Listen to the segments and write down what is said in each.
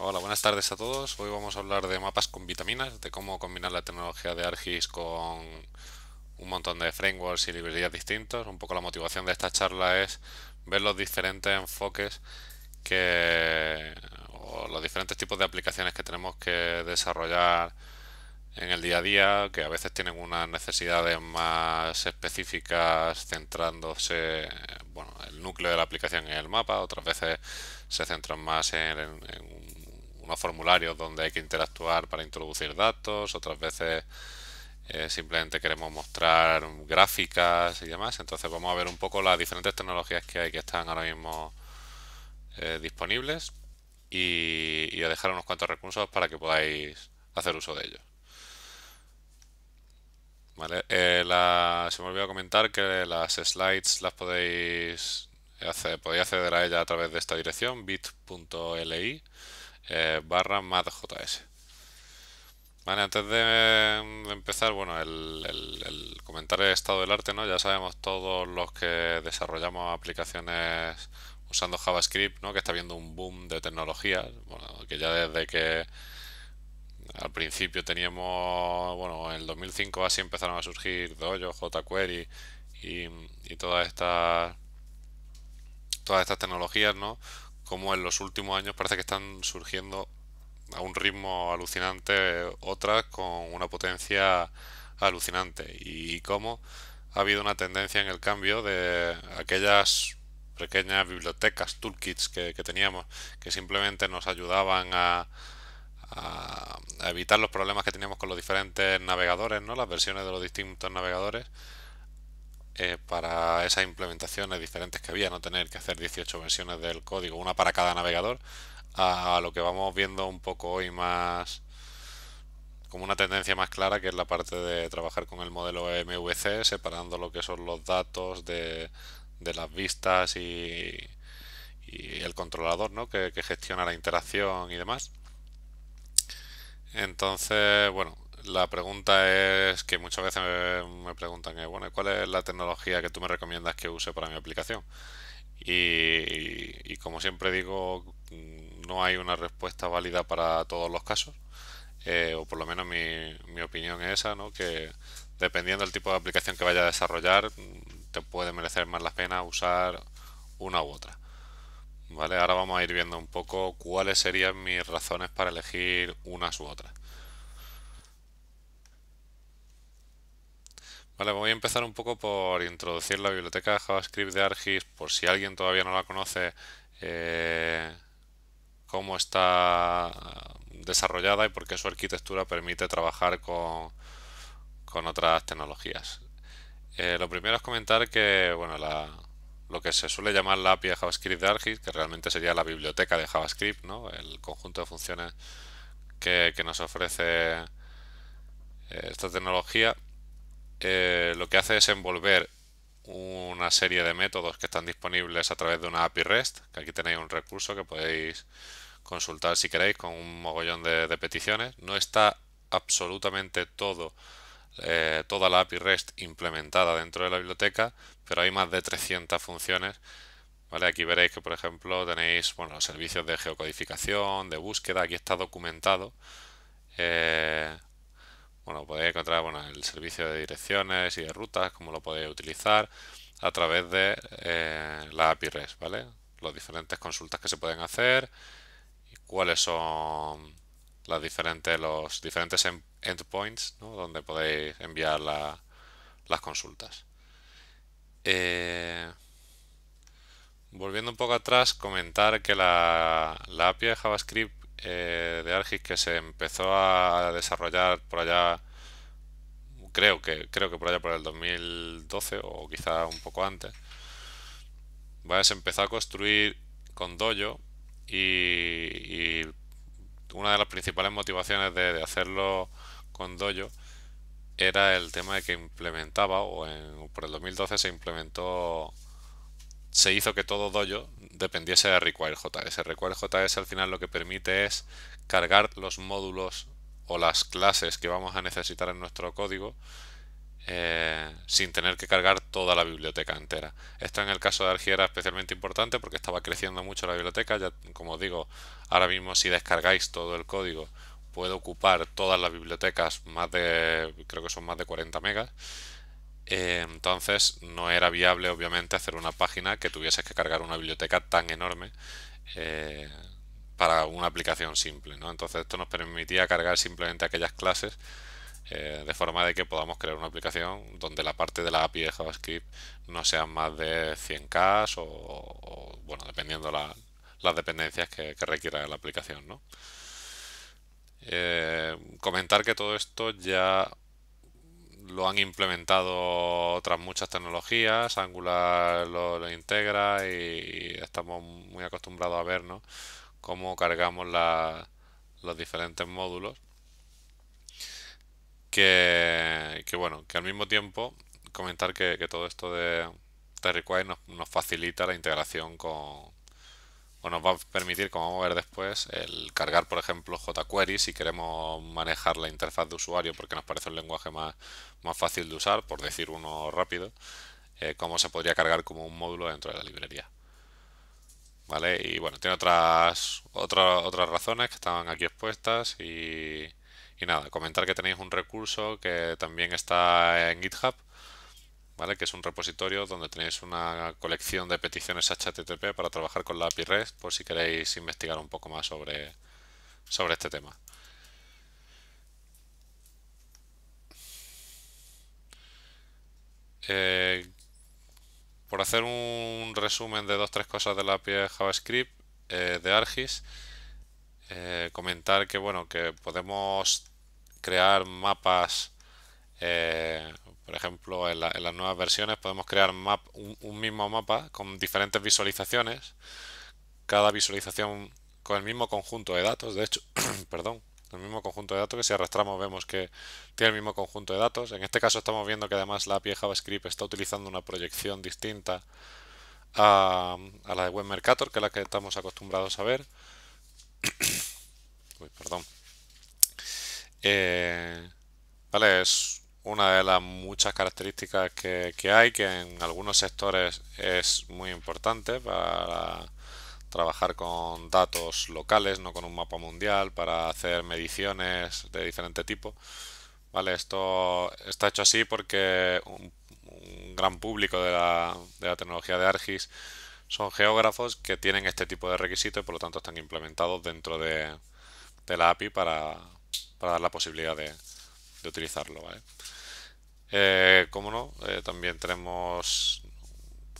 Hola, buenas tardes a todos. Hoy vamos a hablar de mapas con vitaminas, de cómo combinar la tecnología de ARGIS con un montón de frameworks y librerías distintos. Un poco la motivación de esta charla es ver los diferentes enfoques que o los diferentes tipos de aplicaciones que tenemos que desarrollar en el día a día, que a veces tienen unas necesidades más específicas centrándose, bueno, el núcleo de la aplicación en el mapa, otras veces se centran más en, un unos formularios donde hay que interactuar para introducir datos, otras veces eh, simplemente queremos mostrar gráficas y demás. Entonces vamos a ver un poco las diferentes tecnologías que hay que están ahora mismo eh, disponibles y, a dejar unos cuantos recursos para que podáis hacer uso de ellos. Eh, se me olvidó comentar que las slides las podéis hacer, podéis acceder a ella a través de esta dirección bit.li eh, barra matjs. Vale, antes de, empezar, bueno, el, comentario de estado del arte, ¿no? Ya sabemos todos los que desarrollamos aplicaciones usando JavaScript, ¿no? Que está viendo un boom de tecnologías, que ya desde que al principio teníamos, bueno, en el 2005 así empezaron a surgir Dojo, jQuery y, y todas estas todas estas tecnologías, ¿no? como en los últimos años parece que están surgiendo a un ritmo alucinante otras con una potencia alucinante y cómo ha habido una tendencia en el cambio de aquellas pequeñas bibliotecas, toolkits que, teníamos, que simplemente nos ayudaban a, a, evitar los problemas que teníamos con los diferentes navegadores, ¿no? las versiones de los distintos navegadores, eh, para esas implementaciones diferentes que había, no tener que hacer 18 versiones del código, una para cada navegador, a lo que vamos viendo un poco hoy más como una tendencia más clara que es la parte de trabajar con el modelo MVC, separando lo que son los datos de, las vistas y, el controlador que, que gestiona la interacción y demás. Entonces, bueno, la pregunta es que muchas veces me, preguntan, eh, bueno, ¿cuál es la tecnología que tú me recomiendas que use para mi aplicación? Y, como siempre digo, mm, no hay una respuesta válida para todos los casos, eh, o por lo menos mi, opinión es esa, ¿no? que dependiendo del tipo de aplicación que vaya a desarrollar, mm, te puede merecer más la pena usar una u otra. Vale, ahora vamos a ir viendo un poco cuáles serían mis razones para elegir unas u otras. voy a empezar un poco por introducir la biblioteca de JavaScript de ArcGIS, por si alguien todavía no la conoce, eh, cómo está desarrollada y por qué su arquitectura permite trabajar con, otras tecnologías. Eh, lo primero es comentar que bueno, lo que se suele llamar la API de JavaScript de ArcGIS, que realmente sería la biblioteca de JavaScript, el conjunto de funciones que, que nos ofrece eh, esta tecnología, eh, lo que hace es envolver una serie de métodos que están disponibles a través de una API REST, que aquí tenéis un recurso que podéis consultar si queréis con un mogollón de, peticiones. No está absolutamente todo, eh, toda la API REST implementada dentro de la biblioteca, pero hay más de 300 funciones. ¿vale? Aquí veréis que, por ejemplo, tenéis los servicios de geocodificación, de búsqueda, aquí está documentado. Eh, bueno, podéis encontrar bueno, el servicio de direcciones y de rutas, cómo lo podéis utilizar a través de eh, la API REST, ¿vale? Las diferentes consultas que se pueden hacer y cuáles son las diferentes, los diferentes endpoints ¿no? donde podéis enviar las consultas. Eh, volviendo un poco atrás, comentar que la, la API de JavaScript eh, de ARGIS que se empezó a desarrollar por allá creo que creo que por allá por el 2012 o quizá un poco antes, se empezó a construir con Dojo y, una de las principales motivaciones de, hacerlo con Dojo era el tema de que implementaba, o por el 2012 se implementó, se hizo que todo Dojo dependiese de RequireJS. requireJS al final lo que permite es cargar los módulos o las clases que vamos a necesitar en nuestro código eh, sin tener que cargar toda la biblioteca entera. Esto en el caso de Argie era especialmente importante porque estaba creciendo mucho la biblioteca. Ya, como digo, ahora mismo si descargáis todo el código puede ocupar todas las bibliotecas, más de, creo que son más de 40 megas. Eh, entonces no era viable obviamente hacer una página que tuviese que cargar una biblioteca tan enorme. Eh, para una aplicación simple. ¿no? Entonces esto nos permitía cargar simplemente aquellas clases eh, de forma de que podamos crear una aplicación donde la parte de la API de JavaScript no sea más de 100K o, bueno, dependiendo las dependencias que, requiera la aplicación. Eh, comentar que todo esto ya lo han implementado otras muchas tecnologías, Angular lo, integra y, estamos muy acostumbrados a ver cómo cargamos los diferentes módulos. Que, bueno, que al mismo tiempo comentar que, todo esto de TerryQuire nos, facilita la integración con, o nos va a permitir, como vamos a ver después, el cargar, por ejemplo, jQuery si queremos manejar la interfaz de usuario porque nos parece un lenguaje más, fácil de usar, por decir uno rápido, eh, cómo se podría cargar como un módulo dentro de la librería. ¿vale? Y bueno, tiene otras, otras, otras razones que estaban aquí expuestas y, y nada, comentar que tenéis un recurso que también está en GitHub, ¿vale? Que es un repositorio donde tenéis una colección de peticiones HTTP para trabajar con la API REST por si queréis investigar un poco más sobre, sobre este tema. Eh, por hacer un resumen de dos o tres cosas de la API JavaScript eh, de Argis, eh, comentar que bueno que podemos crear mapas eh, por ejemplo en, las nuevas versiones podemos crear un, mismo mapa con diferentes visualizaciones cada visualización con el mismo conjunto de datos de hecho perdón el mismo conjunto de datos, que si arrastramos vemos que tiene el mismo conjunto de datos. En este caso estamos viendo que además la API JavaScript está utilizando una proyección distinta a, la de Web Mercator, que es la que estamos acostumbrados a ver. Uy, perdón. Eh, es una de las muchas características que, que hay, que en algunos sectores es muy importante para trabajar con datos locales, no con un mapa mundial, para hacer mediciones de diferente tipo. Vale, esto está hecho así porque un, gran público de la, tecnología de ARGIS son geógrafos que tienen este tipo de requisitos y por lo tanto están implementados dentro de, la API para, dar la posibilidad de, utilizarlo. Eh, como no, eh, también tenemos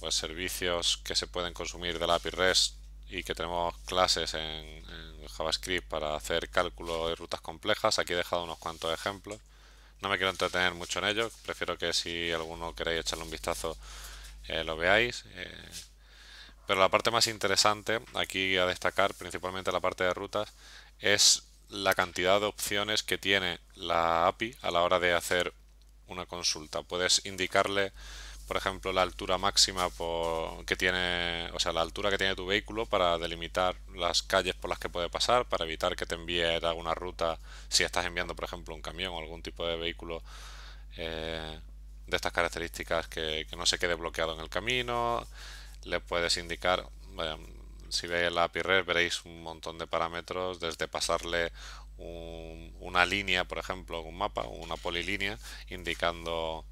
pues, servicios que se pueden consumir de la API REST y que tenemos clases en, JavaScript para hacer cálculos de rutas complejas. Aquí he dejado unos cuantos ejemplos. No me quiero entretener mucho en ello, prefiero que si alguno queréis echarle un vistazo eh, lo veáis. Eh, pero la parte más interesante aquí a destacar, principalmente la parte de rutas, es la cantidad de opciones que tiene la API a la hora de hacer una consulta. Puedes indicarle por ejemplo, la altura máxima que tiene, o sea, la altura que tiene tu vehículo para delimitar las calles por las que puede pasar, para evitar que te envíe alguna ruta, si estás enviando, por ejemplo, un camión o algún tipo de vehículo eh, de estas características que, no se quede bloqueado en el camino. Le puedes indicar, em, si veis la API Red, veréis un montón de parámetros, desde pasarle una línea, por ejemplo, un mapa, una polilínea, indicando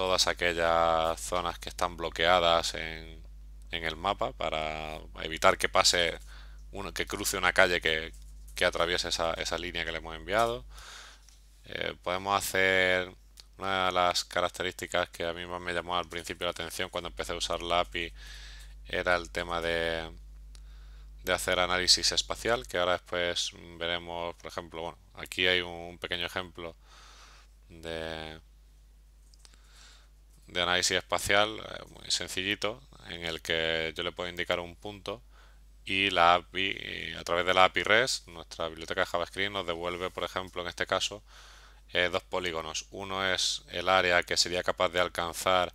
todas aquellas zonas que están bloqueadas en, el mapa para evitar que pase uno que cruce una calle que, atraviese esa, línea que le hemos enviado. Eh, podemos hacer una de las características que a mí más me llamó al principio la atención cuando empecé a usar la API era el tema de, de hacer análisis espacial, que ahora después veremos, por ejemplo, bueno, aquí hay un pequeño ejemplo de de análisis espacial eh, muy sencillito en el que yo le puedo indicar un punto y la API, a través de la API REST, nuestra biblioteca de JavaScript nos devuelve, por ejemplo, en este caso, eh, dos polígonos. Uno es el área que sería capaz de alcanzar,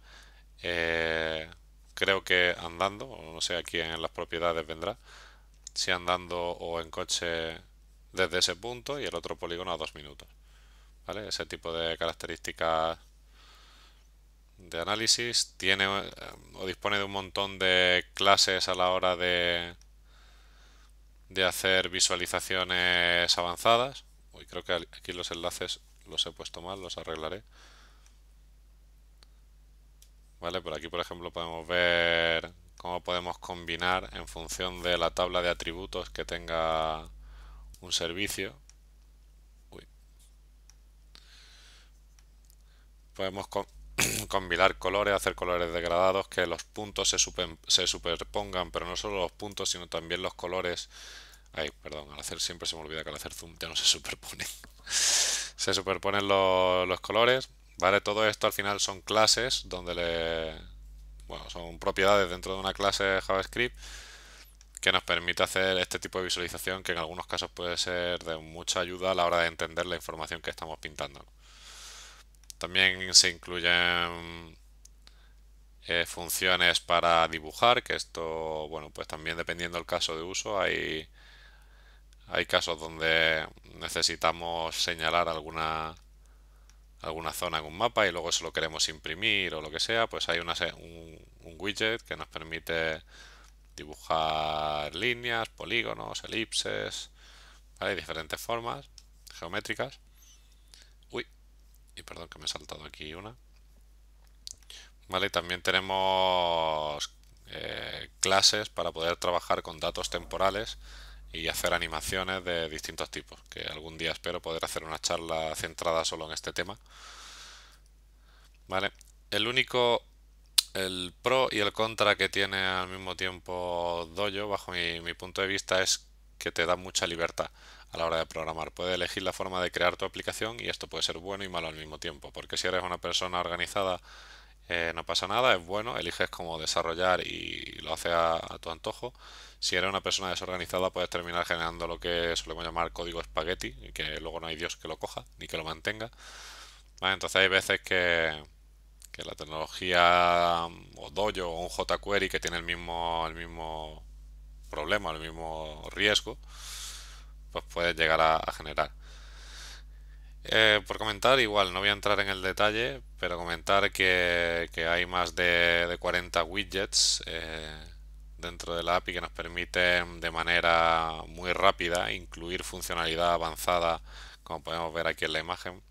eh, creo que andando, no sé, aquí en las propiedades vendrá, si andando o en coche desde ese punto, y el otro polígono a dos minutos. ¿Vale? Ese tipo de características de análisis, tiene eh, o dispone de un montón de clases a la hora de, de hacer visualizaciones avanzadas. Uy, creo que aquí los enlaces los he puesto mal, los arreglaré. Vale, por aquí por ejemplo podemos ver cómo podemos combinar en función de la tabla de atributos que tenga un servicio. Podemos combinar colores, hacer colores degradados, que los puntos se, se superpongan, pero no solo los puntos, sino también los colores. Ay, perdón, al hacer siempre se me olvida que al hacer zoom ya no se superponen. se superponen los colores, ¿vale? Todo esto al final son clases donde le... Bueno, son propiedades dentro de una clase JavaScript que nos permite hacer este tipo de visualización que en algunos casos puede ser de mucha ayuda a la hora de entender la información que estamos pintando también se incluyen eh, funciones para dibujar, que esto, bueno, pues también dependiendo del caso de uso, hay, hay casos donde necesitamos señalar alguna, alguna zona en un mapa y luego eso lo queremos imprimir o lo que sea, pues hay un, widget que nos permite dibujar líneas, polígonos, elipses, hay diferentes formas geométricas. Uy, y perdón que me he saltado aquí una. Vale, también tenemos eh, clases para poder trabajar con datos temporales y hacer animaciones de distintos tipos, que algún día espero poder hacer una charla centrada solo en este tema. Vale, el único, el pro y el contra que tiene al mismo tiempo Dojo, bajo mi punto de vista, es que te da mucha libertad a la hora de programar. Puedes elegir la forma de crear tu aplicación y esto puede ser bueno y malo al mismo tiempo, porque si eres una persona organizada eh, no pasa nada, es bueno, eliges cómo desarrollar y lo haces a, tu antojo. Si eres una persona desorganizada puedes terminar generando lo que solemos llamar código espagueti, que luego no hay Dios que lo coja ni que lo mantenga. Entonces hay veces que, la tecnología mm, o Dojo o un jQuery que tiene el mismo, el mismo problema, el mismo riesgo, pues puedes llegar a, generar. Eh, por comentar, igual, no voy a entrar en el detalle, pero comentar que, hay más de, 40 widgets eh, dentro de la API que nos permiten de manera muy rápida incluir funcionalidad avanzada, como podemos ver aquí en la imagen.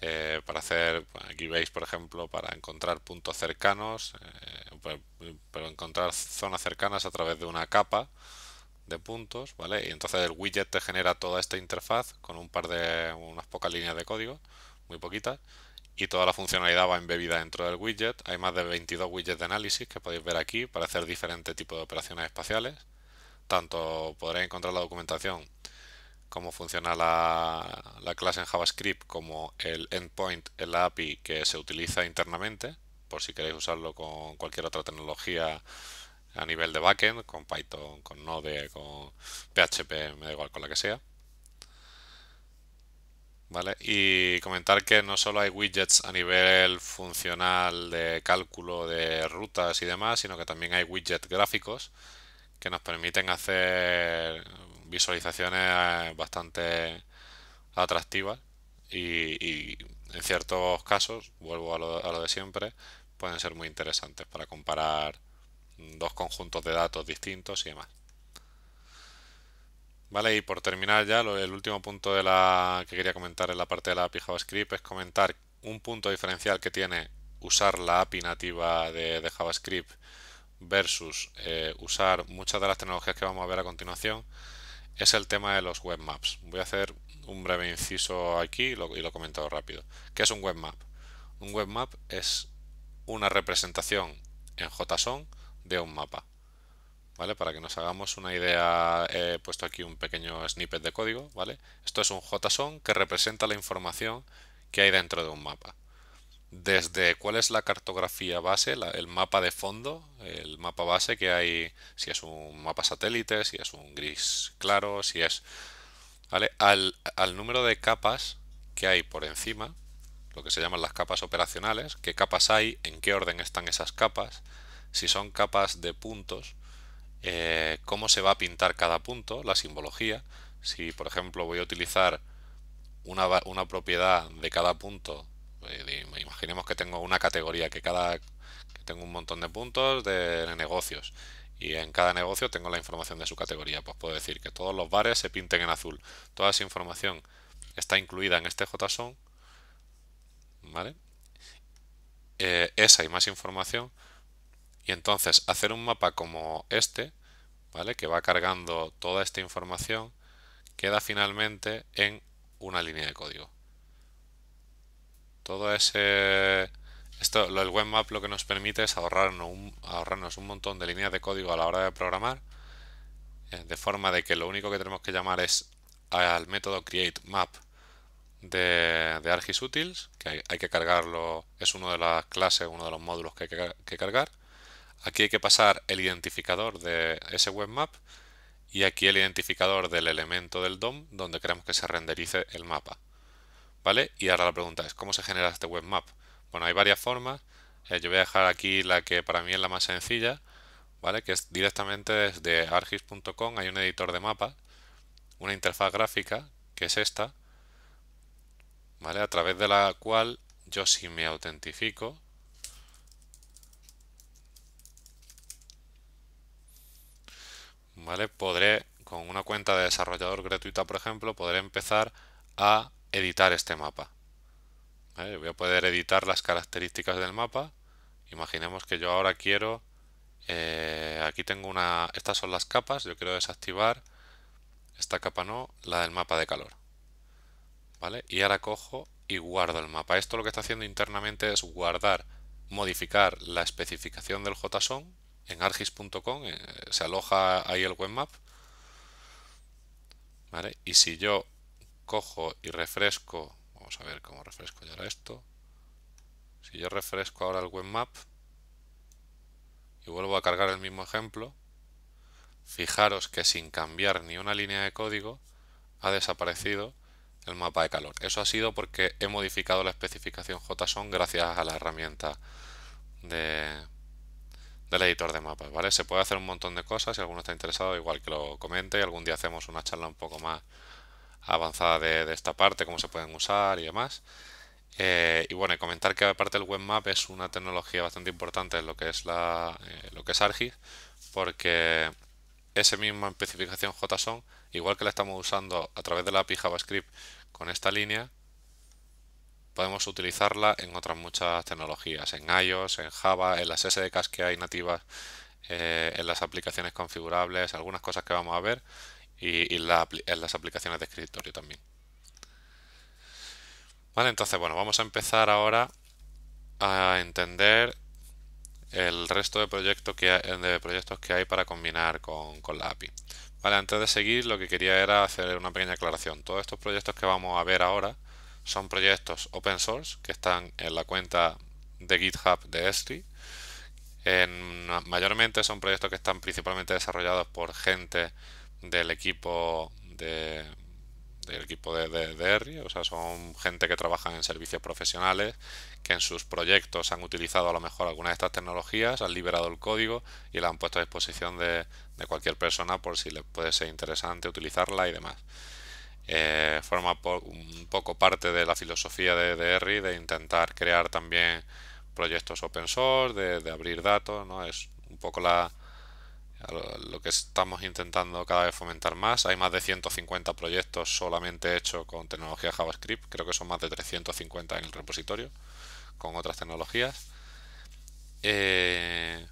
Eh, para hacer, aquí pues, veis por ejemplo, para encontrar puntos cercanos, pues, pero encontrar zonas cercanas a través de una capa puntos, ¿vale? Y entonces el widget te genera toda esta interfaz con un par de unas pocas líneas de código, muy poquitas, y toda la funcionalidad va embebida dentro del widget. Hay más de 22 widgets de análisis que podéis ver aquí para hacer diferentes tipos de operaciones espaciales. Tanto podréis encontrar la documentación, cómo funciona la, la clase en JavaScript, como el endpoint en la API que se utiliza internamente, por si queréis usarlo con cualquier otra tecnología a nivel de backend, con Python, con Node, con PHP, me da igual con la que sea. ¿Vale? Y comentar que no solo hay widgets a nivel funcional de cálculo de rutas y demás, sino que también hay widgets gráficos que nos permiten hacer visualizaciones eh, bastante atractivas y, en ciertos casos, vuelvo a lo de siempre, pueden ser muy interesantes para comparar dos conjuntos de datos distintos y demás. Vale, y por terminar ya, el último punto de la que quería comentar en la parte de la API JavaScript es comentar un punto diferencial que tiene usar la API nativa de, JavaScript versus eh, usar muchas de las tecnologías que vamos a ver a continuación, es el tema de los webmaps. Voy a hacer un breve inciso aquí y lo, y he comentado rápido. ¿Qué es un webmap? Un webmap es una representación en JSON de un mapa. ¿Vale? Para que nos hagamos una idea, he puesto aquí un pequeño snippet de código, ¿vale? Esto es un JSON que representa la información que hay dentro de un mapa. Desde cuál es la cartografía base, el mapa de fondo, el mapa base que hay, si es un mapa satélite, si es un gris claro, si es... al número de capas que hay por encima, lo que se llaman las capas operacionales, qué capas hay, en qué orden están esas capas, si son capas de puntos, eh, cómo se va a pintar cada punto, la simbología. Si, por ejemplo, voy a utilizar una, propiedad de cada punto, eh, imaginemos que tengo una categoría, que cada tengo un montón de puntos de, negocios y en cada negocio tengo la información de su categoría. Pues puedo decir que todos los bares se pinten en azul. Toda esa información está incluida en este JSON. ¿Vale? Eh, esa y más información y entonces hacer un mapa como este, ¿vale? Que va cargando toda esta información, queda finalmente en una línea de código. Todo ese... Esto, el map lo que nos permite es ahorrarnos un, ahorrarnos un montón de líneas de código a la hora de programar, eh, de forma de que lo único que tenemos que llamar es al método create map de, de ArgisUtils, que hay, que cargarlo, es una de las clases, uno de los módulos que hay que cargar. Aquí hay que pasar el identificador de ese webmap y aquí el identificador del elemento del DOM donde queremos que se renderice el mapa. ¿Vale? Y ahora la pregunta es, ¿cómo se genera este webmap? Bueno, hay varias formas. Eh, yo voy a dejar aquí la que para mí es la más sencilla, ¿vale? Que es directamente desde argis.com hay un editor de mapa, una interfaz gráfica, que es esta, ¿vale? A través de la cual yo si me autentifico, Podré, con una cuenta de desarrollador gratuita, por ejemplo, podré empezar a editar este mapa. Voy a poder editar las características del mapa. Imaginemos que yo ahora quiero... Eh, aquí tengo una... Estas son las capas. Yo quiero desactivar esta capa no, la del mapa de calor. ¿Vale? Y ahora cojo y guardo el mapa. Esto lo que está haciendo internamente es guardar, modificar la especificación del JSON en argis.com, eh, se aloja ahí el webmap. Y si yo cojo y refresco, vamos a ver cómo refresco ya esto. Si yo refresco ahora el webmap y vuelvo a cargar el mismo ejemplo, fijaros que sin cambiar ni una línea de código ha desaparecido el mapa de calor. Eso ha sido porque he modificado la especificación JSON gracias a la herramienta de, del editor de mapas, ¿vale? Se puede hacer un montón de cosas, si alguno está interesado igual que lo comente y algún día hacemos una charla un poco más avanzada de, esta parte, cómo se pueden usar y demás. Eh, y bueno, comentar que aparte el map es una tecnología bastante importante en lo que es la eh, lo que es ARGIS, porque esa misma especificación JSON, igual que la estamos usando a través de la API JavaScript con esta línea, podemos utilizarla en otras muchas tecnologías, en iOS, en Java, en las SDKs que hay nativas, eh, en las aplicaciones configurables, algunas cosas que vamos a ver y, en las aplicaciones de escritorio también. Vale, entonces bueno, vamos a empezar ahora a entender el resto de, proyectos que hay, de proyectos que hay para combinar con, con la API. Vale, antes de seguir lo que quería era hacer una pequeña aclaración. Todos estos proyectos que vamos a ver ahora son proyectos open source que están en la cuenta de GitHub de Esti. En, mayormente son proyectos que están principalmente desarrollados por gente del equipo de del equipo de, o sea, son gente que trabaja en servicios profesionales, que en sus proyectos han utilizado a lo mejor algunas de estas tecnologías, han liberado el código y la han puesto a disposición de, de cualquier persona por si les puede ser interesante utilizarla y demás. Eh, forma un poco parte de la filosofía de, de, de intentar crear también proyectos open source, de, abrir datos, ¿no? Es un poco la, lo que estamos intentando cada vez fomentar más. Hay más de 150 proyectos solamente hechos con tecnología JavaScript, creo que son más de 350 en el repositorio, con otras tecnologías. Eh,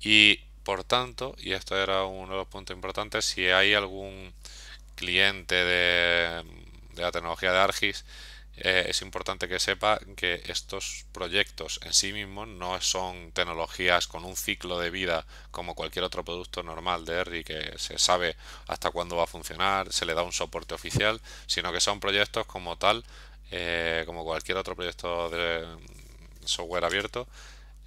y por tanto, y esto era uno de los puntos importantes, si hay algún cliente de, la tecnología de Argis, eh, es importante que sepa que estos proyectos en sí mismos no son tecnologías con un ciclo de vida como cualquier otro producto normal de ERRI que se sabe hasta cuándo va a funcionar, se le da un soporte oficial, sino que son proyectos como tal, eh, como cualquier otro proyecto de software abierto.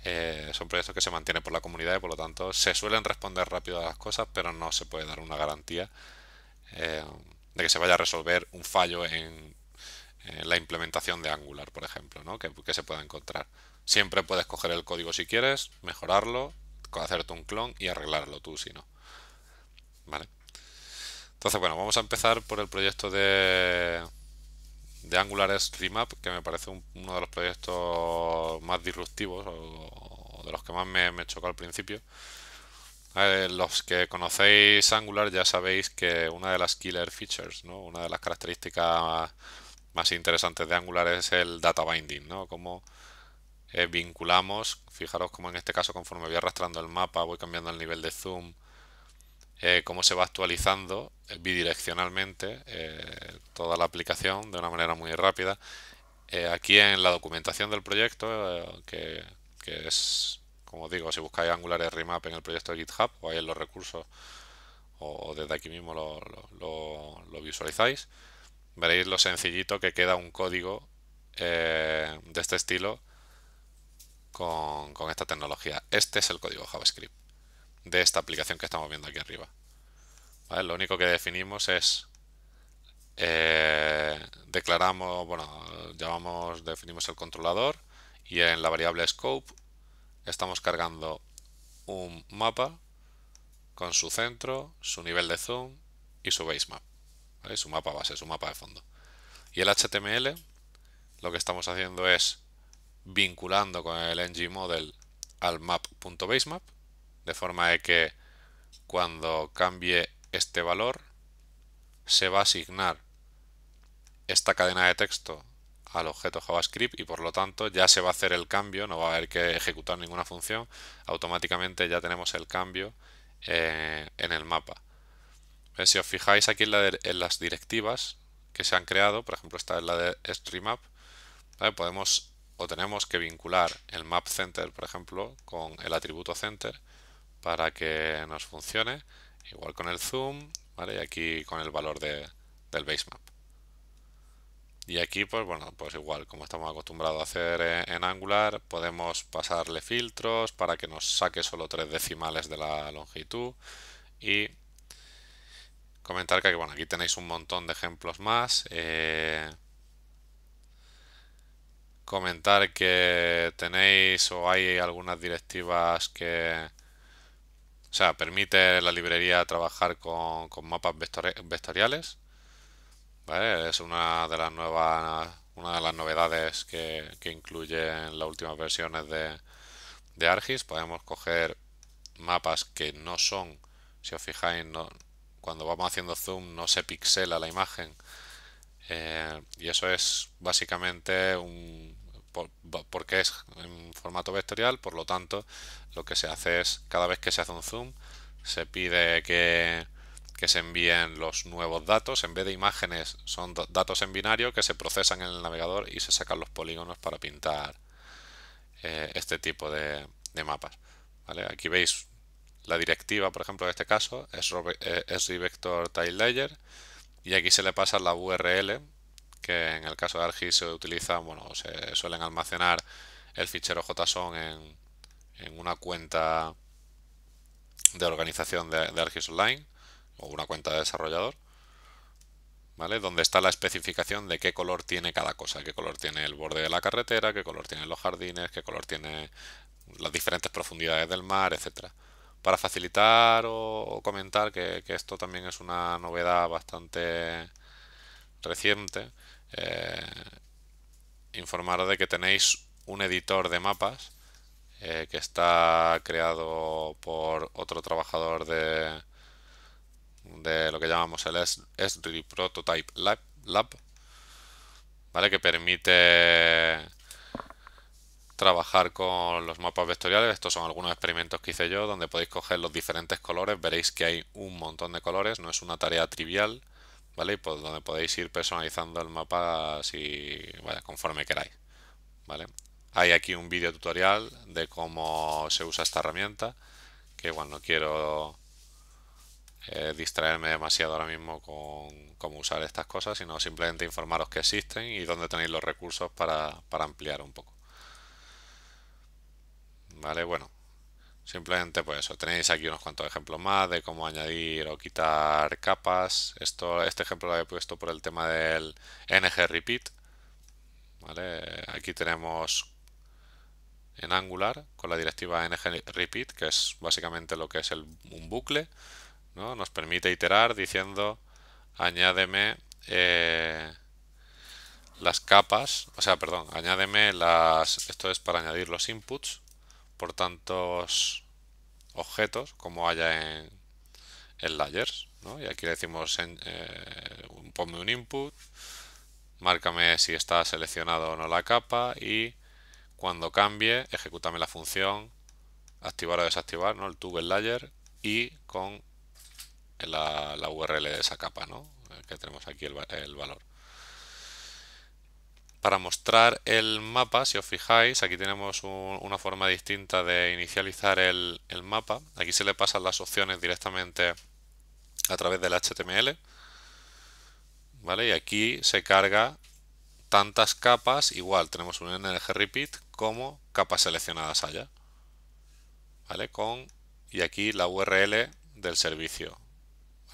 Eh, son proyectos que se mantienen por la comunidad y por lo tanto se suelen responder rápido a las cosas, pero no se puede dar una garantía eh, de que se vaya a resolver un fallo en, la implementación de Angular, por ejemplo, ¿no? que, se pueda encontrar. Siempre puedes coger el código si quieres, mejorarlo, hacerte un clon y arreglarlo tú si no. Entonces, bueno, vamos a empezar por el proyecto de, Angular Stream que me parece uno de los proyectos más disruptivos o, de los que más me chocó al principio los que conocéis Angular ya sabéis que una de las killer features, ¿no? una de las características más interesantes de Angular es el data binding, ¿no? Cómo eh, vinculamos, fijaros como en este caso conforme voy arrastrando el mapa, voy cambiando el nivel de zoom, eh, cómo se va actualizando eh, bidireccionalmente toda la aplicación de una manera muy rápida. aquí en la documentación del proyecto, que es como digo, si buscáis Angular Remap en el proyecto de GitHub, o ahí en los recursos, o, desde aquí mismo lo, visualizáis, veréis lo sencillito que queda un código eh, de este estilo con, esta tecnología. Este es el código JavaScript de esta aplicación que estamos viendo aquí arriba. Lo único que definimos es eh, declaramos, bueno, llamamos, definimos el controlador y en la variable scope estamos cargando un mapa con su centro, su nivel de zoom y su basemap. map, Su mapa base, su mapa de fondo. Y el HTML lo que estamos haciendo es vinculando con el ngModel al map.basemap de forma de que cuando cambie este valor se va a asignar esta cadena de texto al objeto JavaScript y por lo tanto ya se va a hacer el cambio, no va a haber que ejecutar ninguna función, automáticamente ya tenemos el cambio eh, en el mapa. Eh, si os fijáis aquí en, las directivas que se han creado, por ejemplo esta es la de streammap, podemos o tenemos que vincular el map center, por ejemplo, con el atributo center para que nos funcione, igual con el zoom, ¿vale? y aquí con el valor de, del basemap. Y aquí, pues bueno, pues igual, como estamos acostumbrados a hacer en Angular, podemos pasarle filtros para que nos saque solo tres decimales de la longitud y comentar que bueno, aquí tenéis un montón de ejemplos más. Eh, comentar que tenéis o hay algunas directivas que... O sea, permite la librería trabajar con, mapas vectoriales, es una de las nuevas, una de las novedades que, que incluyen las últimas versiones de, Argis. Podemos coger mapas que no son, si os fijáis, cuando vamos haciendo zoom no se pixela la imagen. Eh, y eso es básicamente un porque es en formato vectorial, por lo tanto lo que se hace es cada vez que se hace un zoom se pide que que se envíen los nuevos datos. En vez de imágenes son datos en binario que se procesan en el navegador y se sacan los polígonos para pintar eh, este tipo de, mapas. Aquí veis la directiva, por ejemplo, en este caso, es, eh, es vector tile layer y aquí se le pasa la URL que en el caso de ARGIS se utiliza, bueno, se suelen almacenar el fichero JSON en, en una cuenta de organización de, de ARGIS Online o una cuenta de desarrollador, ¿vale? Donde está la especificación de qué color tiene cada cosa, qué color tiene el borde de la carretera, qué color tienen los jardines, qué color tiene las diferentes profundidades del mar, etcétera. Para facilitar o, comentar que, esto también es una novedad bastante reciente, eh, informaros de que tenéis un editor de mapas eh, que está creado por otro trabajador de, de lo que llamamos el S3 Prototype Lab, ¿vale? que permite trabajar con los mapas vectoriales. Estos son algunos experimentos que hice yo, donde podéis coger los diferentes colores. Veréis que hay un montón de colores, no es una tarea trivial, ¿vale? Y por pues donde podéis ir personalizando el mapa si, conforme queráis, ¿vale? Hay aquí un vídeo tutorial de cómo se usa esta herramienta, que igual quiero eh, distraerme demasiado ahora mismo con cómo usar estas cosas, sino simplemente informaros que existen y dónde tenéis los recursos para, ampliar un poco. Vale, bueno, simplemente pues eso, tenéis aquí unos cuantos ejemplos más de cómo añadir o quitar capas. Esto, este ejemplo lo he puesto por el tema del ng repeat. Aquí tenemos en Angular con la directiva ng repeat, que es básicamente lo que es un bucle. ¿no? Nos permite iterar diciendo añádeme eh, las capas, o sea, perdón, añádeme las, esto es para añadir los inputs por tantos objetos como haya en, layers, ¿no? Y aquí le decimos eh, ponme un input, márcame si está seleccionado o no la capa y cuando cambie, ejecútame la función activar o desactivar, ¿no? El tube layer y con la, la URL de esa capa, ¿no? Eh, que tenemos aquí el, valor. Para mostrar el mapa, si os fijáis, aquí tenemos una forma distinta de inicializar el, mapa. Aquí se le pasan las opciones directamente a través del HTML. ¿Vale? Y aquí se carga tantas capas, igual tenemos un NLG repeat como capas seleccionadas allá. ¿Vale? Con, y aquí la URL del servicio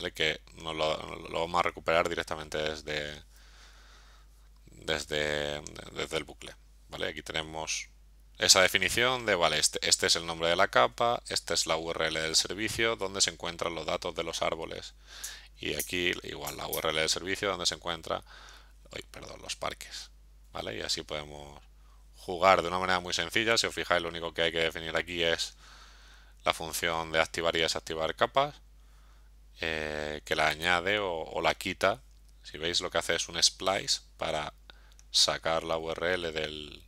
que lo, vamos a recuperar directamente desde, desde, el bucle. ¿vale? Aquí tenemos esa definición de, vale, este, este es el nombre de la capa, esta es la URL del servicio, donde se encuentran los datos de los árboles. Y aquí igual la URL del servicio, donde se encuentran perdón, los parques. ¿vale? Y así podemos jugar de una manera muy sencilla. Si os fijáis, lo único que hay que definir aquí es la función de activar y desactivar capas eh, que la añade o, la quita. Si veis lo que hace es un splice para sacar la URL del,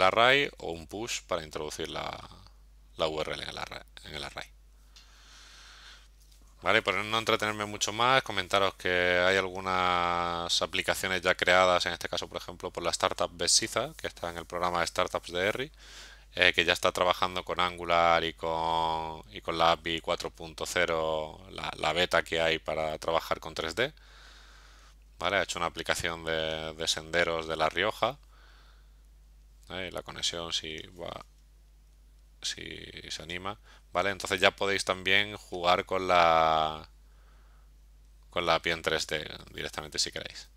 array o un push para introducir la, la URL en el array. Vale, por no entretenerme mucho más, comentaros que hay algunas aplicaciones ya creadas, en este caso por ejemplo por la startup Besiza, que está en el programa de startups de ERRI, eh, que ya está trabajando con Angular y con, con la API 4.0, la, beta que hay para trabajar con 3D. ¿Vale? Ha hecho una aplicación de, senderos de La Rioja. La conexión si va si se anima, ¿vale? Entonces ya podéis también jugar con la con la API en 3D directamente si queréis.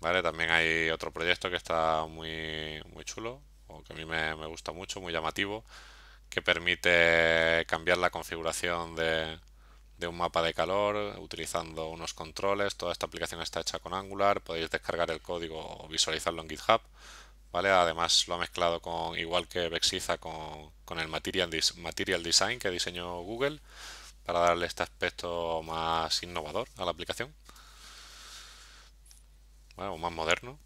¿Vale? También hay otro proyecto que está muy muy chulo, que a mí me, gusta mucho, muy llamativo, que permite cambiar la configuración de, un mapa de calor utilizando unos controles. Toda esta aplicación está hecha con Angular, podéis descargar el código o visualizarlo en GitHub. ¿Vale? Además lo ha mezclado con, igual que Vexiza, con, el material, Design que diseñó Google para darle este aspecto más innovador a la aplicación. o más moderno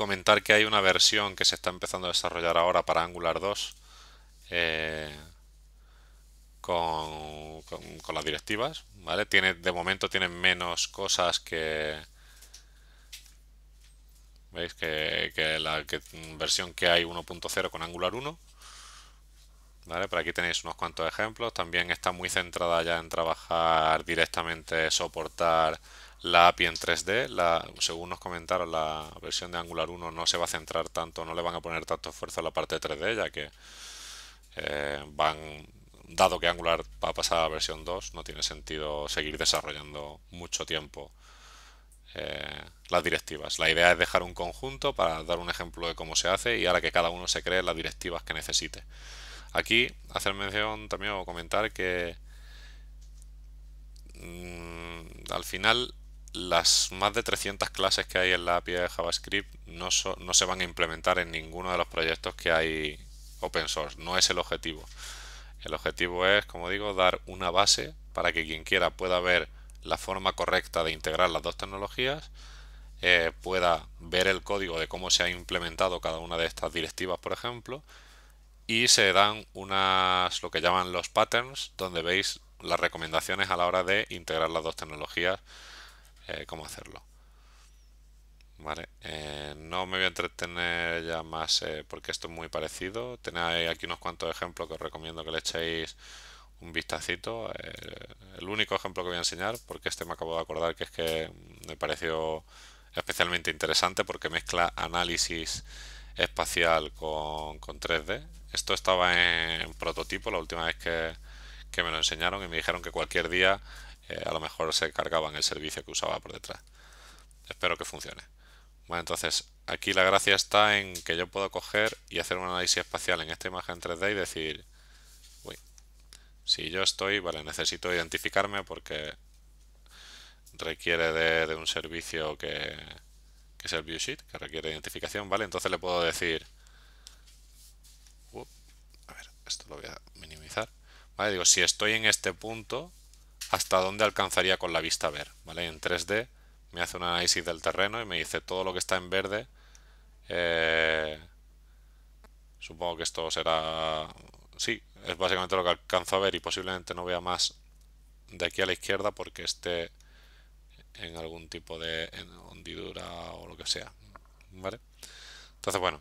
comentar que hay una versión que se está empezando a desarrollar ahora para Angular 2 eh, con, las directivas, ¿vale? Tiene, de momento tienen menos cosas que... ¿Veis? Que, la versión que hay 1.0 con Angular 1. ¿Vale? Por aquí tenéis unos cuantos ejemplos. También está muy centrada ya en trabajar directamente, soportar la API en 3D. según nos comentaron, la versión de Angular 1 no se va a centrar tanto, no le van a poner tanto esfuerzo a la parte 3D, ya que eh, van, dado que Angular va a pasar a versión 2, no tiene sentido seguir desarrollando mucho tiempo eh, las directivas. La idea es dejar un conjunto para dar un ejemplo de cómo se hace y ahora que cada uno se cree las directivas que necesite. Aquí hacer mención también o comentar que mm, al final las más de 300 clases que hay en la API de JavaScript no, se van a implementar en ninguno de los proyectos que hay open source. No es el objetivo. El objetivo es, como digo, dar una base para que quien quiera pueda ver la forma correcta de integrar las dos tecnologías, eh, pueda ver el código de cómo se ha implementado cada una de estas directivas, por ejemplo, y se dan unas, lo que llaman los patterns, donde veis las recomendaciones a la hora de integrar las dos tecnologías eh, cómo hacerlo. Vale, eh, no me voy a entretener ya más eh, porque esto es muy parecido. Tenéis aquí unos cuantos ejemplos que os recomiendo que le echéis un vistacito. el único ejemplo que voy a enseñar, porque este me acabo de acordar que es que me pareció especialmente interesante porque mezcla análisis espacial con, 3D. Esto estaba en, prototipo la última vez que, que me lo enseñaron y me dijeron que cualquier día eh, a lo mejor se cargaban el servicio que usaba por detrás. Espero que funcione. Bueno, entonces aquí la gracia está en que yo puedo coger y hacer un análisis espacial en esta imagen 3D y decir, uy, si yo estoy, vale, necesito identificarme porque requiere de, un servicio que, que es el viewsheet, que requiere identificación, ¿vale? Entonces le puedo decir, a ver, esto lo voy a minimizar, ¿vale? Digo, si estoy en este punto, hasta dónde alcanzaría con la vista a ver. ¿vale? En 3D me hace un análisis del terreno y me dice todo lo que está en verde. Eh, supongo que esto será... Sí, es básicamente lo que alcanzo a ver y posiblemente no vea más de aquí a la izquierda porque esté en algún tipo de hondidura o lo que sea. ¿Vale? Entonces, bueno,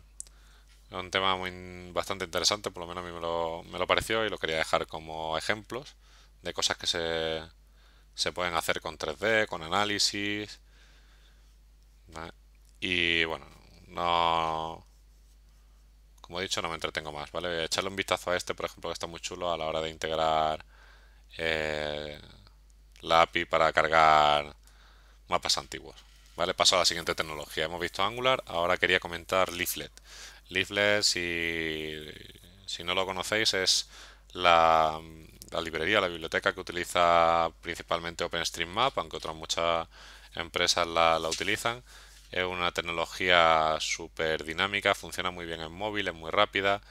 es un tema muy, bastante interesante, por lo menos a mí me lo, me lo pareció y lo quería dejar como ejemplos de cosas que se, pueden hacer con 3D, con análisis. Y bueno, no... Como he dicho, no me entretengo más, ¿vale? echarle un vistazo a este, por ejemplo, que está muy chulo a la hora de integrar eh, la API para cargar mapas antiguos. Vale, paso a la siguiente tecnología. Hemos visto Angular, ahora quería comentar Leaflet. Leaflet, si, si no lo conocéis, es la, la librería, la biblioteca que utiliza principalmente OpenStreetMap, aunque otras muchas empresas la, utilizan. Es una tecnología súper dinámica, funciona muy bien en móvil, es muy rápida,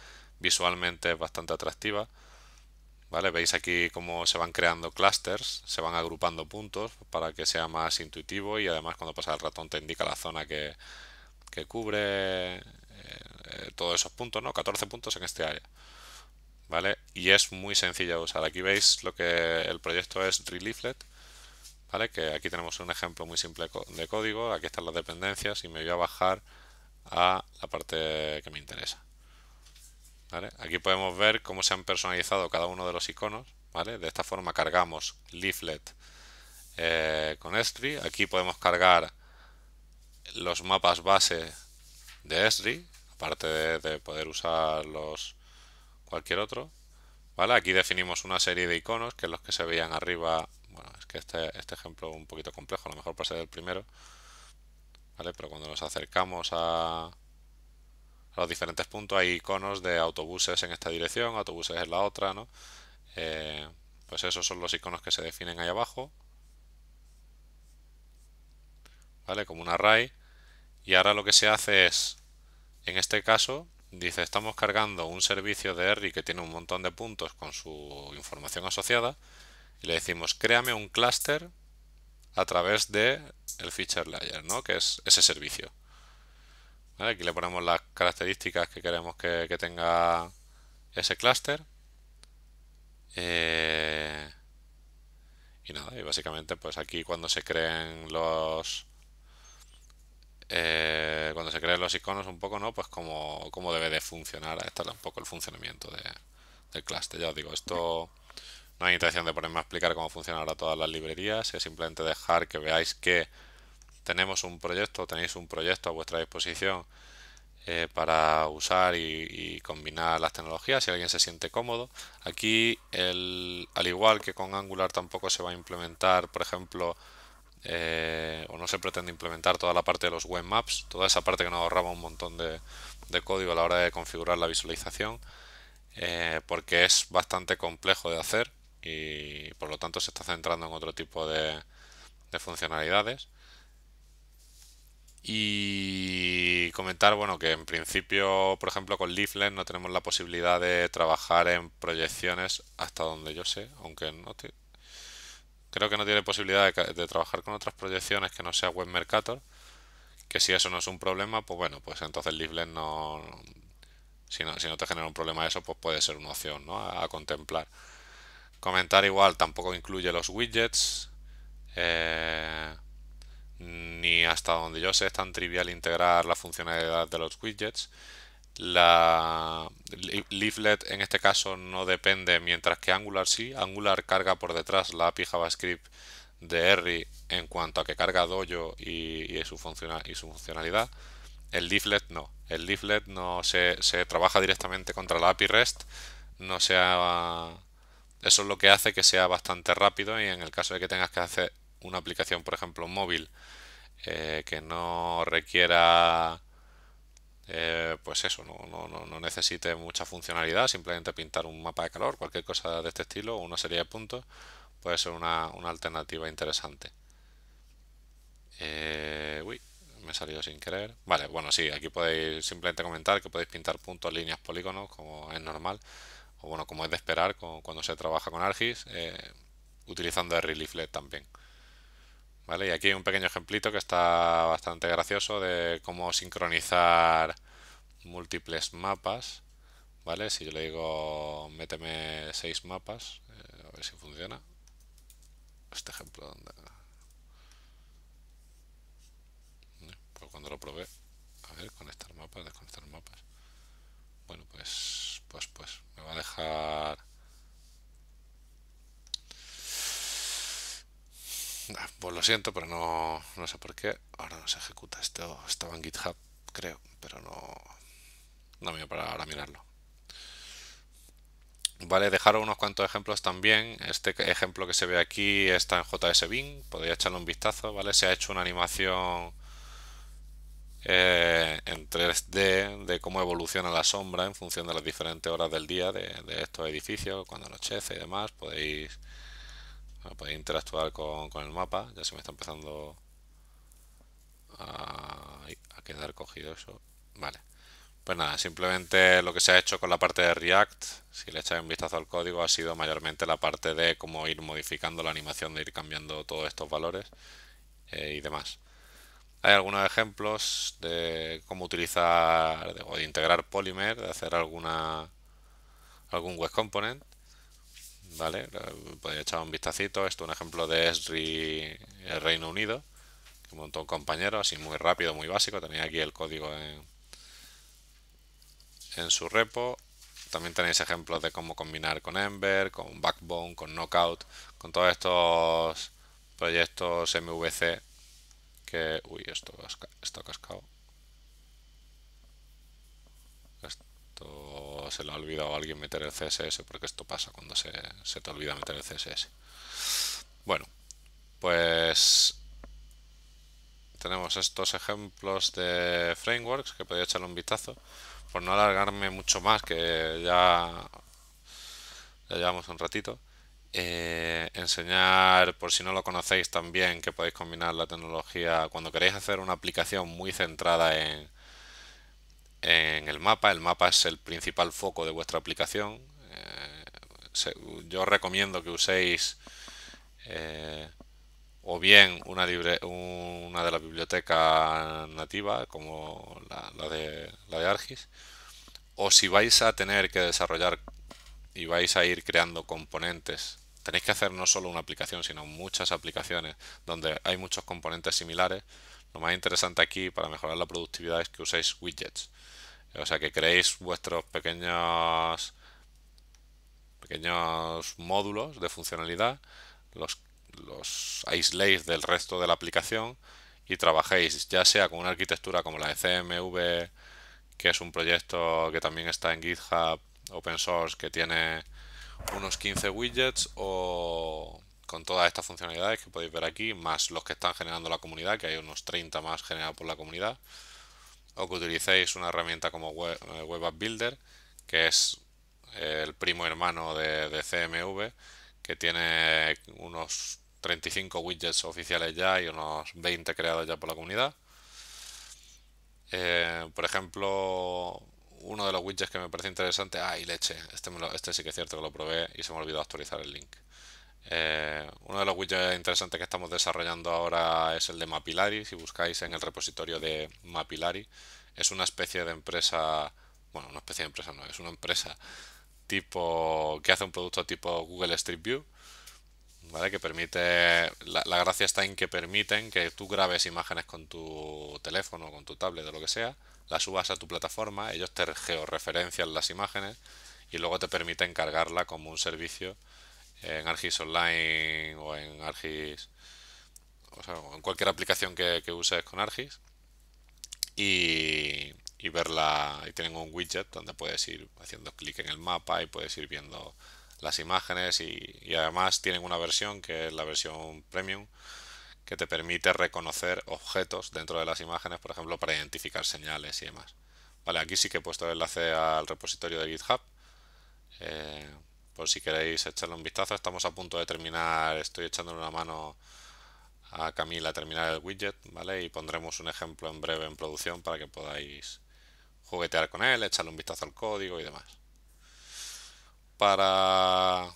visualmente es bastante atractiva. ¿Vale? Veis aquí cómo se van creando clusters, se van agrupando puntos para que sea más intuitivo y además cuando pasa el ratón te indica la zona que, cubre eh, eh, todos esos puntos, ¿no? 14 puntos en este área. Y es muy sencilla de usar. Aquí veis lo que el proyecto es Leaflet ¿vale? Que aquí tenemos un ejemplo muy simple de código, aquí están las dependencias y me voy a bajar a la parte que me interesa. Aquí podemos ver cómo se han personalizado cada uno de los iconos. De esta forma cargamos leaflet eh, con Esri. Aquí podemos cargar los mapas base de Esri, aparte de poder usar los, cualquier otro. ¿Vale? Aquí definimos una serie de iconos, que los que se veían arriba, bueno, es que este, este ejemplo es un poquito complejo, a lo mejor para ser el primero, ¿vale? Pero cuando nos acercamos a, los diferentes puntos hay iconos de autobuses en esta dirección, autobuses en la otra, ¿no? Eh, pues esos son los iconos que se definen ahí abajo, ¿vale? Como un array. Y ahora lo que se hace es, en este caso, Dice, estamos cargando un servicio de R que tiene un montón de puntos con su información asociada y le decimos, créame un clúster a través de el feature layer, ¿no? que es ese servicio. Aquí le ponemos las características que queremos que, tenga ese clúster. Eh, y nada, y básicamente pues aquí cuando se creen los eh, cuando se creen los iconos un poco, ¿no? Pues cómo, debe de funcionar, este un poco el funcionamiento de, del cluster. Ya os digo, esto no hay intención de ponerme a explicar cómo funcionan ahora todas las librerías, es simplemente dejar que veáis que tenemos un proyecto, tenéis un proyecto a vuestra disposición eh, para usar y, combinar las tecnologías si alguien se siente cómodo. Aquí, al igual que con Angular, tampoco se va a implementar, por ejemplo, eh, o no se pretende implementar toda la parte de los web maps, toda esa parte que nos ahorraba un montón de, código a la hora de configurar la visualización, eh, porque es bastante complejo de hacer y por lo tanto se está centrando en otro tipo de, funcionalidades. Y comentar, bueno, que en principio, por ejemplo, con Leaflet no tenemos la posibilidad de trabajar en proyecciones hasta donde yo sé, aunque no, Creo que no tiene posibilidad de, trabajar con otras proyecciones que no sea Web Mercator. Que si eso no es un problema, pues bueno, pues entonces Leaflet no si, no... te genera un problema eso, pues puede ser una opción a, contemplar. Comentar igual tampoco incluye los widgets. Eh, ni hasta donde yo sé es tan trivial integrar la funcionalidad de los widgets la leaflet en este caso no depende, mientras que Angular sí. Angular carga por detrás la API JavaScript de Erry en cuanto a que carga Dojo y, su, y su funcionalidad. El leaflet no. El leaflet no se, trabaja directamente contra la API REST. No sea, eso es lo que hace que sea bastante rápido y en el caso de que tengas que hacer una aplicación, por ejemplo, móvil eh, que no requiera eh, pues eso, no, necesite mucha funcionalidad, simplemente pintar un mapa de calor, cualquier cosa de este estilo o una serie de puntos puede ser una, alternativa interesante. Eh, uy, me he salido sin querer. Vale, bueno, sí, aquí podéis simplemente comentar que podéis pintar puntos, líneas, polígonos, como es normal, o bueno, como es de esperar cuando se trabaja con ARGIS, eh, utilizando el relieflet también. ¿vale? Y aquí hay un pequeño ejemplito que está bastante gracioso de cómo sincronizar múltiples mapas, ¿vale? Si yo le digo, méteme seis mapas, eh, a ver si funciona. Este ejemplo, donde eh, pues cuando lo probé, a ver, conectar mapas, desconectar mapas. Bueno, pues, pues, pues, me va a dejar Ah, pues lo siento, pero no, sé por qué. Ahora no se ejecuta esto. Estaba en GitHub, creo, pero no, no me voy a parar ahora mirarlo. Vale, dejaros unos cuantos ejemplos también. Este ejemplo que se ve aquí está en JSBing, podéis echarle un vistazo, ¿vale? Se ha hecho una animación eh, en 3D de cómo evoluciona la sombra en función de las diferentes horas del día de, de estos edificios, cuando anochece y demás. Podéis podéis interactuar con, el mapa, ya se me está empezando a, quedar cogido eso. Vale. Pues nada, simplemente lo que se ha hecho con la parte de React, si le echáis un vistazo al código, ha sido mayormente la parte de cómo ir modificando la animación, de ir cambiando todos estos valores eh, y demás. Hay algunos ejemplos de cómo utilizar o de integrar Polymer, de hacer alguna algún web component. ¿vale? Podéis pues echar un vistacito, esto es un ejemplo de Esri el Reino Unido, que montó un compañero, así muy rápido, muy básico, tenéis aquí el código en, en su repo, también tenéis ejemplos de cómo combinar con Ember, con Backbone, con Knockout, con todos estos proyectos MVC que... Uy, esto, esto cascado. se le ha olvidado a alguien meter el CSS, porque esto pasa cuando se, se te olvida meter el CSS. Bueno, pues tenemos estos ejemplos de frameworks que podéis echarle un vistazo. Por no alargarme mucho más, que ya, ya llevamos un ratito. Eh, enseñar, por si no lo conocéis también, que podéis combinar la tecnología cuando queréis hacer una aplicación muy centrada en, en el mapa. El mapa es el principal foco de vuestra aplicación. Eh, yo recomiendo que uséis eh, o bien una, de la biblioteca nativa, como la, de, la de Argis o si vais a tener que desarrollar y vais a ir creando componentes tenéis que hacer no solo una aplicación, sino muchas aplicaciones donde hay muchos componentes similares. Lo más interesante aquí para mejorar la productividad es que uséis widgets. O sea, que creéis vuestros pequeños pequeños módulos de funcionalidad, los, los aisléis del resto de la aplicación y trabajéis ya sea con una arquitectura como la de CMV, que es un proyecto que también está en GitHub open source que tiene unos 15 widgets o con todas estas funcionalidades que podéis ver aquí, más los que están generando la comunidad, que hay unos 30 más generados por la comunidad o que utilicéis una herramienta como Web, eh, App Builder, que es eh, el primo hermano de, CMV, que tiene unos 35 widgets oficiales ya y unos 20 creados ya por la comunidad. Eh, por ejemplo, uno de los widgets que me parece interesante. ¡Ay, leche! Este, este sí que es cierto que lo probé y se me olvidó actualizar el link. Eh, uno de los widgets interesantes que estamos desarrollando ahora es el de Mapillary. Si buscáis en el repositorio de Mapillary, es una especie de empresa, bueno, una especie de empresa no, es una empresa tipo que hace un producto tipo Google Street View, ¿vale? Que permite, la, gracia está en que permiten que tú grabes imágenes con tu teléfono, con tu tablet o lo que sea, las subas a tu plataforma, ellos te georreferencian las imágenes y luego te permiten cargarla como un servicio en Argis Online o en ArcGIS, o sea, en cualquier aplicación que, uses con Argis y, verla. Y tienen un widget donde puedes ir haciendo clic en el mapa y puedes ir viendo las imágenes y, además tienen una versión que es la versión premium que te permite reconocer objetos dentro de las imágenes, por ejemplo, para identificar señales y demás. Vale, aquí sí que he puesto el enlace al repositorio de GitHub. Eh, por si queréis echarle un vistazo. Estamos a punto de terminar, estoy echándole una mano a Camila a terminar el widget, ¿vale? Y pondremos un ejemplo en breve en producción para que podáis juguetear con él, echarle un vistazo al código y demás. Para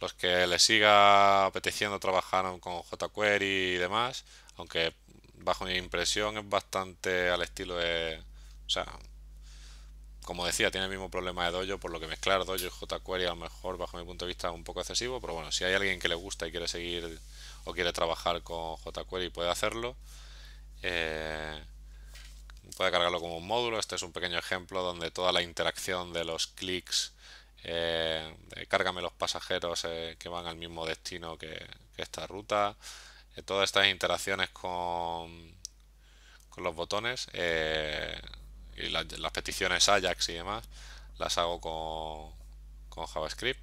los que les siga apeteciendo trabajar con jQuery y demás, aunque bajo mi impresión es bastante al estilo de como decía, tiene el mismo problema de dojo, por lo que mezclar dojo y jQuery a lo mejor, bajo mi punto de vista, es un poco excesivo, pero bueno, si hay alguien que le gusta y quiere seguir o quiere trabajar con jQuery, puede hacerlo. Eh, puede cargarlo como un módulo. Este es un pequeño ejemplo donde toda la interacción de los clics, eh, cárgame los pasajeros eh, que van al mismo destino que, esta ruta, todas estas interacciones con, con los botones y las peticiones Ajax y demás las hago con, JavaScript.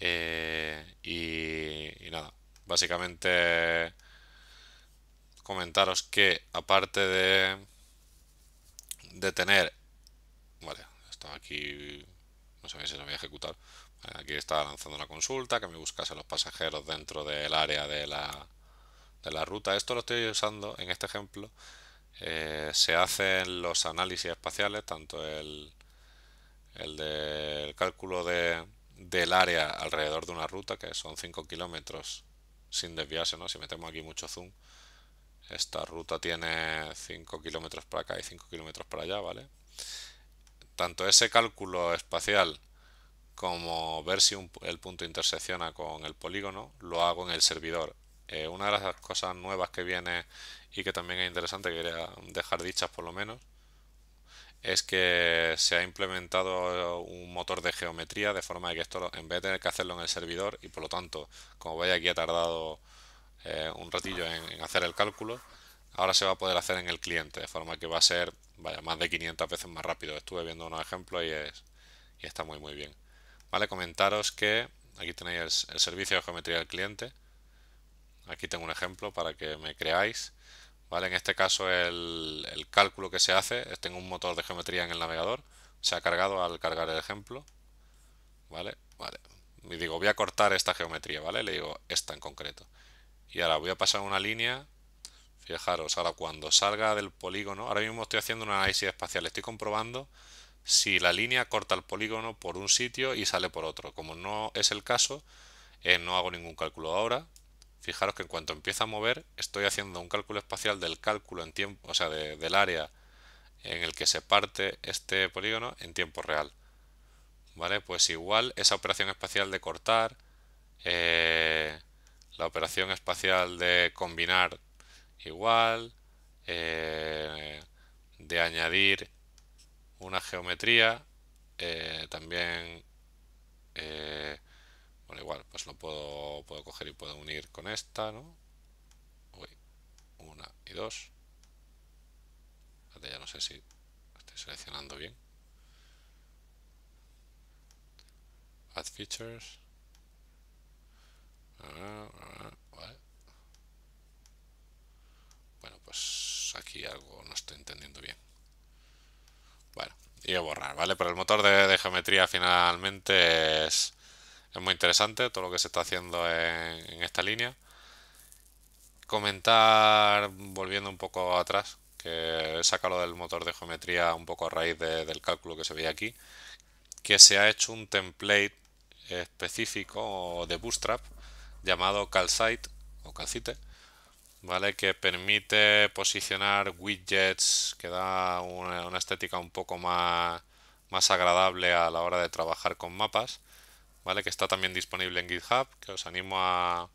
Eh, y, nada, básicamente comentaros que aparte de, de tener... Vale, esto aquí, no sabéis si lo voy a ejecutar. aquí está lanzando una consulta que me buscase los pasajeros dentro del área de la, de la ruta. Esto lo estoy usando en este ejemplo eh, se hacen los análisis espaciales, tanto el, el, cálculo de, del área alrededor de una ruta, que son 5 kilómetros sin desviarse, ¿no? si metemos aquí mucho zoom, esta ruta tiene 5 kilómetros para acá y 5 kilómetros para allá, ¿vale? Tanto ese cálculo espacial como ver si el punto intersecciona con el polígono, lo hago en el servidor. Eh, una de las cosas nuevas que viene y que también es interesante, quería dejar dichas por lo menos, es que se ha implementado eh, un motor de geometría de forma que esto en vez de tener que hacerlo en el servidor y por lo tanto, como veis aquí ha tardado eh, un ratillo en, hacer el cálculo, ahora se va a poder hacer en el cliente, de forma que va a ser más de 500 veces más rápido. Estuve viendo unos ejemplos y, es, está muy muy bien. Vale, comentaros que aquí tenéis el servicio de geometría del cliente. Aquí tengo un ejemplo para que me creáis ¿vale? En este caso el, cálculo que se hace, eh, tengo un motor de geometría en el navegador, se ha cargado al cargar el ejemplo, ¿vale? Vale, y digo, voy a cortar esta geometría, ¿vale? Le digo esta en concreto. Y ahora voy a pasar una línea, fijaros, ahora cuando salga del polígono, ahora mismo estoy haciendo un análisis espacial, estoy comprobando si la línea corta el polígono por un sitio y sale por otro. Como no es el caso, eh, no hago ningún cálculo ahora, fijaros que en cuanto empieza a mover, estoy haciendo un cálculo espacial del cálculo en tiempo, o sea, del área en el que se parte este polígono en tiempo real. ¿Vale? Pues igual esa operación espacial de cortar, eh, la operación espacial de combinar igual, eh, de añadir una geometría, eh, también bueno, igual, pues lo puedo, puedo coger y puedo unir con esta, ¿no? una y dos. ya no sé si estoy seleccionando bien. Add features. Ah, ah, bueno, pues aquí algo no estoy entendiendo bien. Bueno, y a borrar, ¿vale? Pero el motor de geometría finalmente es es muy interesante todo lo que se está haciendo en, esta línea. Comentar, volviendo un poco atrás, que he sacado del motor de geometría un poco a raíz del cálculo que se veía aquí, que se ha hecho un template específico de Bootstrap llamado Calcite o Calcite, ¿vale? que permite posicionar widgets que da una, una estética un poco más, más agradable a la hora de trabajar con mapas ¿vale? Que está también disponible en GitHub, que os animo a,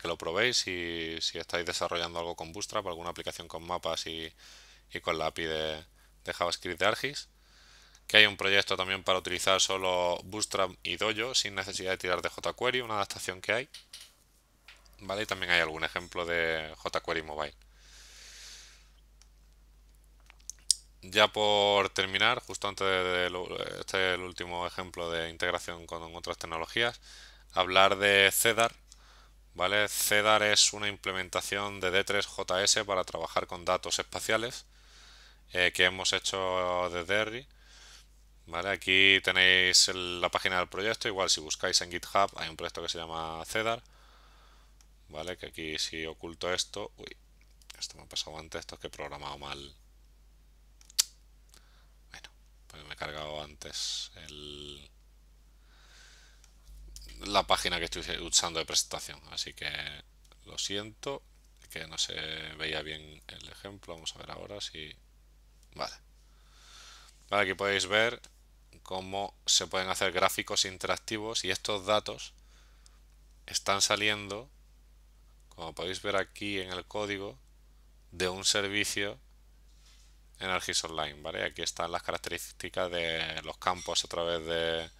que lo probéis si, estáis desarrollando algo con Bootstrap, alguna aplicación con mapas y, con la API de, JavaScript de Argis. Que hay un proyecto también para utilizar solo Bootstrap y Dojo sin necesidad de tirar de jQuery, una adaptación que hay. ¿Vale? Y también hay algún ejemplo de jQuery Mobile. ya por terminar, justo antes de, este último ejemplo de integración con otras tecnologías, hablar de CEDAR. ¿vale? CEDAR es una implementación de D3JS para trabajar con datos espaciales eh, que hemos hecho desde ERRI. ¿vale? Aquí tenéis la página del proyecto, igual si buscáis en GitHub hay un proyecto que se llama CEDAR. ¿vale? Que aquí si oculto esto... Uy, esto me ha pasado antes, esto es que he programado mal me he cargado antes la página que estoy usando de presentación, así que lo siento, que no se veía bien el ejemplo, vamos a ver ahora si... Vale. Vale, aquí podéis ver cómo se pueden hacer gráficos interactivos y estos datos están saliendo, como podéis ver aquí en el código, de un servicio Argis Online, ¿vale? Aquí están las características de los campos a través de,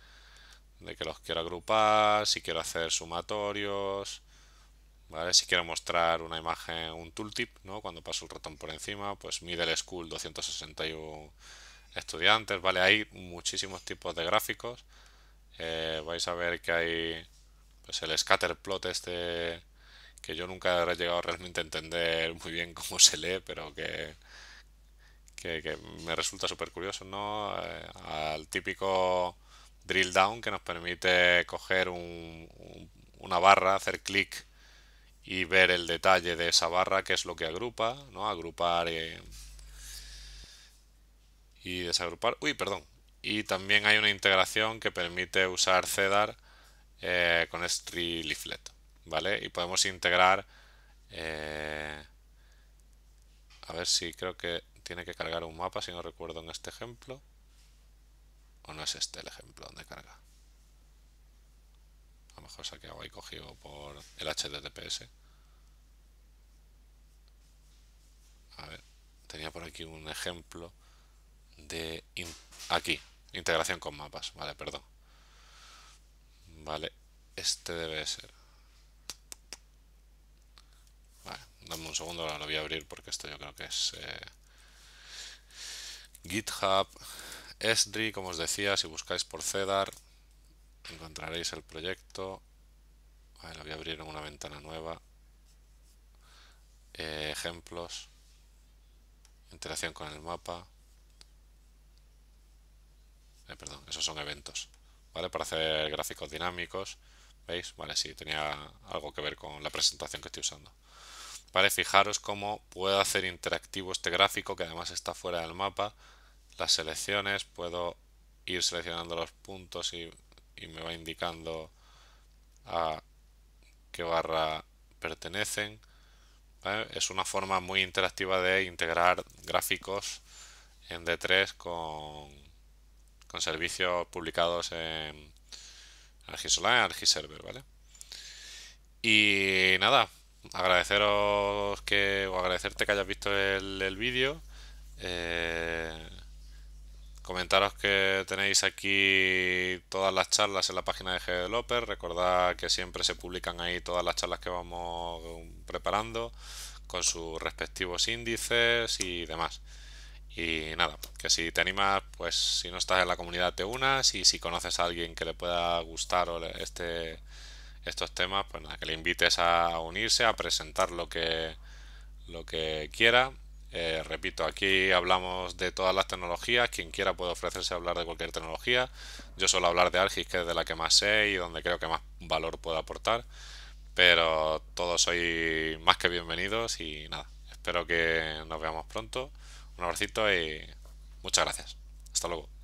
que los quiero agrupar, si quiero hacer sumatorios, ¿vale? Si quiero mostrar una imagen, un tooltip, ¿no? Cuando paso el ratón por encima, pues Middle School 261 estudiantes, ¿vale? Hay muchísimos tipos de gráficos. Eh, vais a ver que hay pues, el scatter plot este que yo nunca he llegado realmente a entender muy bien cómo se lee, pero que que, me resulta súper curioso, ¿no? Eh, al típico drill down que nos permite coger una barra, hacer clic y ver el detalle de esa barra, que es lo que agrupa, ¿no? Agrupar eh, y, desagrupar. Uy, perdón. Y también hay una integración que permite usar CEDAR eh, con Street ¿vale? Y podemos integrar... a ver si creo que tiene que cargar un mapa, si no recuerdo en este ejemplo. ¿O no es este el ejemplo donde carga? A lo mejor se ha quedado ahí cogido por el HTTPS. A ver, tenía por aquí un ejemplo de... aquí, integración con mapas. Vale, perdón. Vale, este debe ser. Vale, dame un segundo, ahora lo voy a abrir porque esto yo creo que es... Eh, GitHub, Esri, como os decía, si buscáis por CEDAR encontraréis el proyecto. voy a abrir una ventana nueva. Eh, ejemplos. Interacción con el mapa. Eh, perdón, esos son eventos. ¿Vale? Para hacer gráficos dinámicos. ¿Veis? Vale, sí, tenía algo que ver con la presentación que estoy usando. Vale, fijaros cómo puedo hacer interactivo este gráfico que además está fuera del mapa las selecciones, puedo ir seleccionando los puntos y, me va indicando a qué barra pertenecen. Es una forma muy interactiva de integrar gráficos en D3 con, servicios publicados en y en Argiserver, ¿vale? Y nada, agradeceros que, o agradecerte que hayas visto el, vídeo. Eh, Comentaros que tenéis aquí todas las charlas en la página de GDLoper, Recordad que siempre se publican ahí todas las charlas que vamos preparando con sus respectivos índices y demás. Y nada, que si te animas, pues si no estás en la comunidad te unas y si conoces a alguien que le pueda gustar este, estos temas, pues nada, que le invites a unirse, a presentar lo que, lo que quiera eh, repito, aquí hablamos de todas las tecnologías, quien quiera puede ofrecerse a hablar de cualquier tecnología. Yo suelo hablar de Argis, que es de la que más sé y donde creo que más valor puedo aportar. Pero todos sois más que bienvenidos y nada, espero que nos veamos pronto. Un abracito y muchas gracias. Hasta luego.